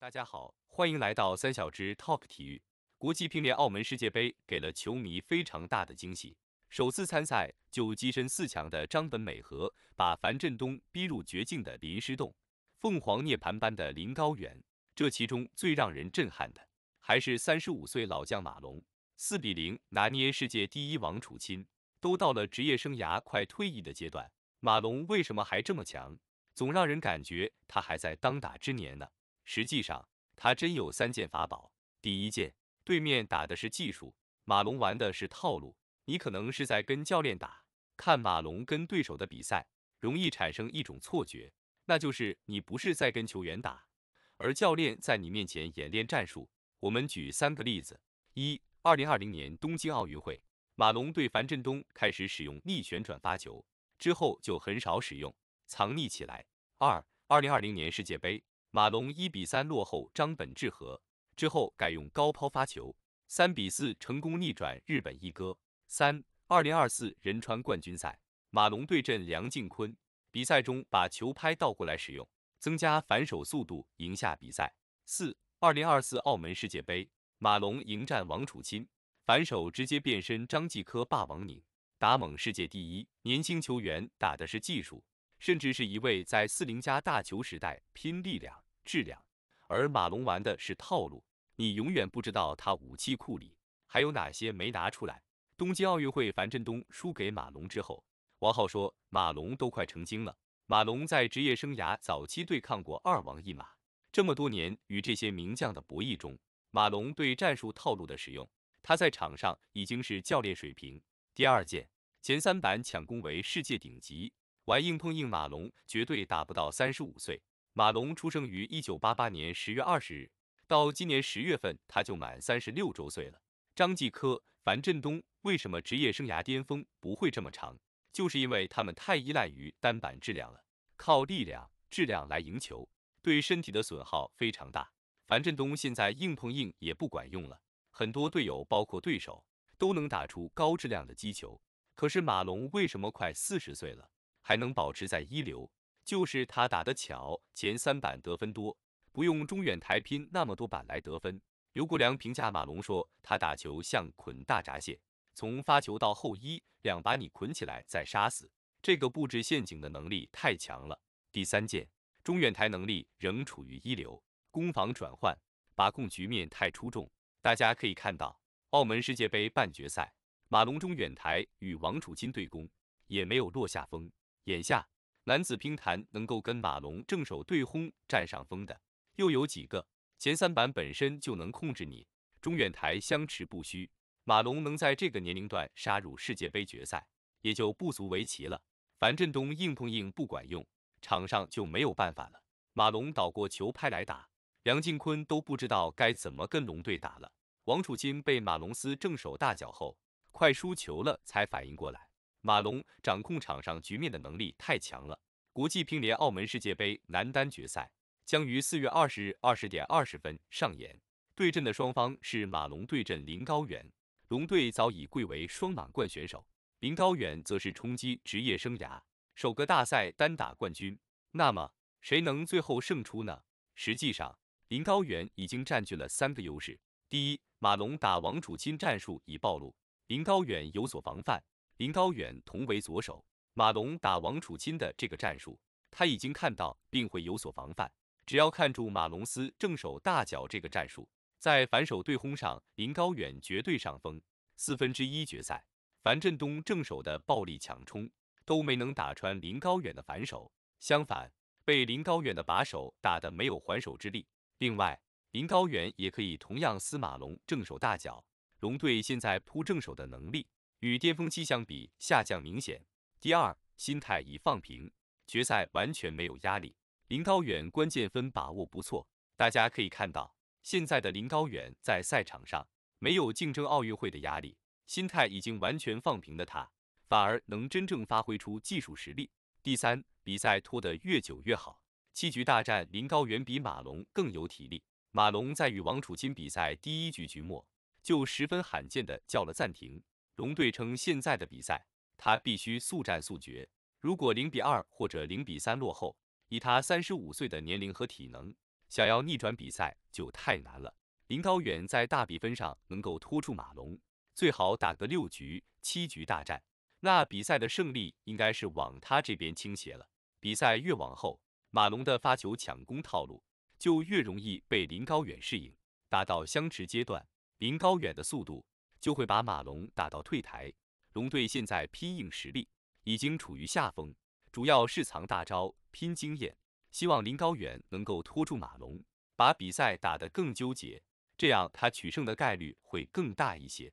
大家好，欢迎来到三小只 Talk 体育。国际乒联澳门世界杯给了球迷非常大的惊喜，首次参赛就跻身四强的张本美和，把樊振东逼入绝境的林诗栋，凤凰涅槃般的林高远，这其中最让人震撼的还是三十五岁老将马龙，四比零拿捏世界第一王楚钦。都到了职业生涯快退役的阶段，马龙为什么还这么强？总让人感觉他还在当打之年呢？实际上，他真有三件法宝。第一件，对面打的是技术，马龙玩的是套路。你可能是在跟教练打，看马龙跟对手的比赛，容易产生一种错觉，那就是你不是在跟球员打，而教练在你面前演练战术。我们举三个例子：一、二零二零年东京奥运会，马龙对樊振东开始使用逆旋转发球，之后就很少使用，藏匿起来。二、二零二零年世界杯。马龙一比三落后张本智和之后，改用高抛发球，三比四成功逆转日本一哥。三二零二四仁川冠军赛，马龙对阵梁靖昆，比赛中把球拍倒过来使用，增加反手速度，赢下比赛。四二零二四澳门世界杯，马龙迎战王楚钦，反手直接变身张继科霸王拧，打猛世界第一年轻球员打的是技术。甚至是一位在四零加大球时代拼力量、质量，而马龙玩的是套路。你永远不知道他武器库里还有哪些没拿出来。东京奥运会樊振东输给马龙之后，王浩说：“马龙都快成精了。”马龙在职业生涯早期对抗过二王一马，这么多年与这些名将的博弈中，马龙对战术套路的使用，他在场上已经是教练水平。第二件，前三板抢攻为世界顶级。玩硬碰硬，马龙绝对打不到三十五岁。马龙出生于一九八八年十月二十日，到今年十月份他就满三十六周岁了。张继科、樊振东为什么职业生涯巅峰不会这么长？就是因为他们太依赖于单板质量了，靠力量、质量来赢球，对身体的损耗非常大。樊振东现在硬碰硬也不管用了，很多队友包括对手都能打出高质量的击球。可是马龙为什么快四十岁了？还能保持在一流，就是他打得巧，前三板得分多，不用中远台拼那么多板来得分。刘国梁评价马龙说，他打球像捆大闸蟹，从发球到后一两把你捆起来再杀死，这个布置陷阱的能力太强了。第三件，中远台能力仍处于一流，攻防转换、把控局面太出众。大家可以看到，澳门世界杯半决赛，马龙中远台与王楚钦对攻，也没有落下风。眼下男子乒坛能够跟马龙正手对轰占上风的又有几个？前三板本身就能控制你，中远台相持不虚。马龙能在这个年龄段杀入世界杯决赛，也就不足为奇了。樊振东硬碰硬不管用，场上就没有办法了。马龙倒过球拍来打，梁靖昆都不知道该怎么跟龙队打了。王楚钦被马龙斯正手大脚后，快输球了才反应过来。马龙掌控场上局面的能力太强了。国际乒联澳门世界杯男单决赛将于四月二十日二十点二十分上演，对阵的双方是马龙对阵林高远。龙队早已贵为双满贯选手，林高远则是冲击职业生涯首个大赛单打冠军。那么，谁能最后胜出呢？实际上，林高远已经占据了三个优势：第一，马龙打王楚钦战术已暴露，林高远有所防范。林高远同为左手，马龙打王楚钦的这个战术，他已经看到并会有所防范。只要看住马龙斯正手大脚这个战术，在反手对轰上，林高远绝对上风。四分之一决赛，樊振东正手的暴力抢冲都没能打穿林高远的反手，相反被林高远的把手打得没有还手之力。另外，林高远也可以同样撕马龙正手大脚，龙队现在扑正手的能力。与巅峰期相比，下降明显。第二，心态已放平，决赛完全没有压力。林高远关键分把握不错，大家可以看到，现在的林高远在赛场上没有竞争奥运会的压力，心态已经完全放平的他，反而能真正发挥出技术实力。第三，比赛拖得越久越好，七局大战，林高远比马龙更有体力。马龙在与王楚钦比赛第一局局末，就十分罕见的叫了暂停。龙队称，现在的比赛他必须速战速决。如果零比二或者零比三落后，以他三十五岁的年龄和体能，想要逆转比赛就太难了。林高远在大比分上能够拖住马龙，最好打个六局七局大战，那比赛的胜利应该是往他这边倾斜了。比赛越往后，马龙的发球抢攻套路就越容易被林高远适应，达到相持阶段，林高远的速度。就会把马龙打到退台。龙队现在拼硬实力，已经处于下风，主要是藏大招、拼经验。希望林高远能够拖住马龙，把比赛打得更纠结，这样他取胜的概率会更大一些。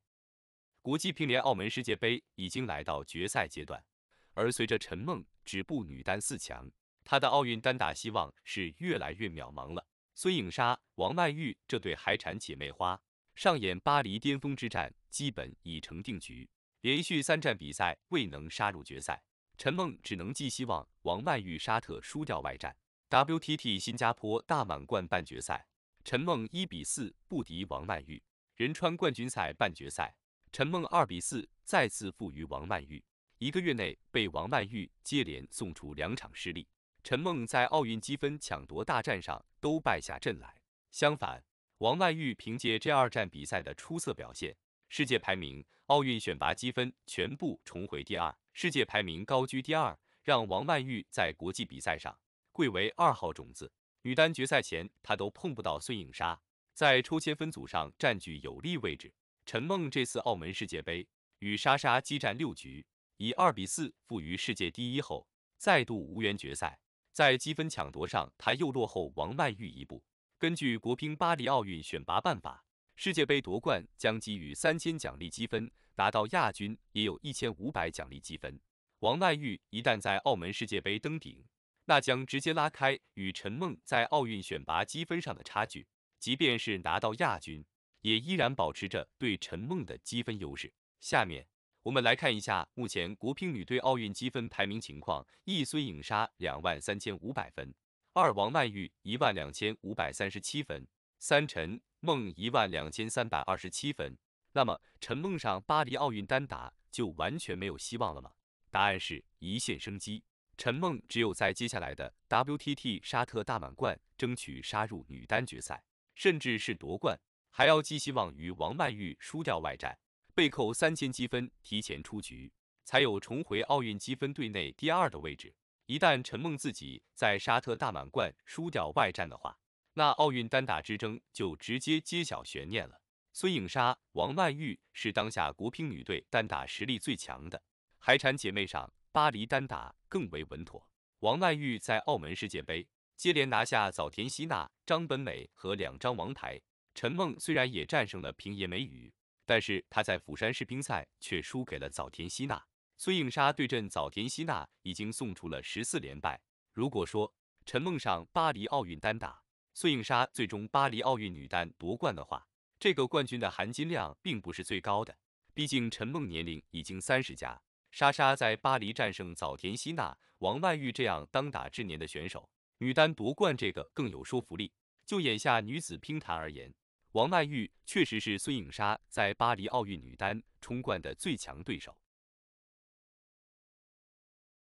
国际乒联澳门世界杯已经来到决赛阶段，而随着陈梦止步女单四强，她的奥运单打希望是越来越渺茫了。孙颖莎、王曼玉这对海产姐妹花。上演巴黎巅峰之战基本已成定局，连续三站比赛未能杀入决赛，陈梦只能寄希望王曼玉沙特输掉外战。WTT 新加坡大满贯半决赛，陈梦一比四不敌王曼玉；仁川冠军赛半决赛，陈梦二比四再次负于王曼玉。一个月内被王曼玉接连送出两场失利，陈梦在奥运积分抢夺大战上都败下阵来。相反，王曼玉凭借这二战比赛的出色表现，世界排名、奥运选拔积分全部重回第二，世界排名高居第二，让王曼玉在国际比赛上贵为二号种子。女单决赛前，她都碰不到孙颖莎，在抽签分组上占据有利位置。陈梦这次澳门世界杯与莎莎激战六局，以二比四负于世界第一后，再度无缘决赛，在积分抢夺上，她又落后王曼玉一步。根据国乒巴黎奥运选拔办法，世界杯夺冠将给予三千奖励积分，拿到亚军也有一千五百奖励积分。王曼玉一旦在澳门世界杯登顶，那将直接拉开与陈梦在奥运选拔积分上的差距。即便是拿到亚军，也依然保持着对陈梦的积分优势。下面我们来看一下目前国乒女队奥运积分排名情况：一孙颖莎两万三千五百分。二王曼玉一万两千五百三十七分，三陈梦一万两千三百二十七分。那么陈梦上巴黎奥运单打就完全没有希望了吗？答案是一线生机。陈梦只有在接下来的 WTT 沙特大满贯争取杀入女单决赛，甚至是夺冠，还要寄希望于王曼玉输掉外战，被扣三千积分提前出局，才有重回奥运积分队内第二的位置。一旦陈梦自己在沙特大满贯输掉外战的话，那奥运单打之争就直接揭晓悬念了。孙颖莎、王曼玉是当下国乒女队单打实力最强的，海产姐妹上巴黎单打更为稳妥。王曼玉在澳门世界杯接连拿下早田希娜、张本美和两张王牌，陈梦虽然也战胜了平野美宇，但是她在釜山世乒赛却输给了早田希娜。孙颖莎对阵早田希娜已经送出了十四连败。如果说陈梦上巴黎奥运单打，孙颖莎最终巴黎奥运女单夺冠的话，这个冠军的含金量并不是最高的，毕竟陈梦年龄已经三十加。莎莎在巴黎战胜早田希娜、王曼玉这样当打之年的选手，女单夺冠这个更有说服力。就眼下女子乒坛而言，王曼玉确实是孙颖莎在巴黎奥运女单冲冠的最强对手。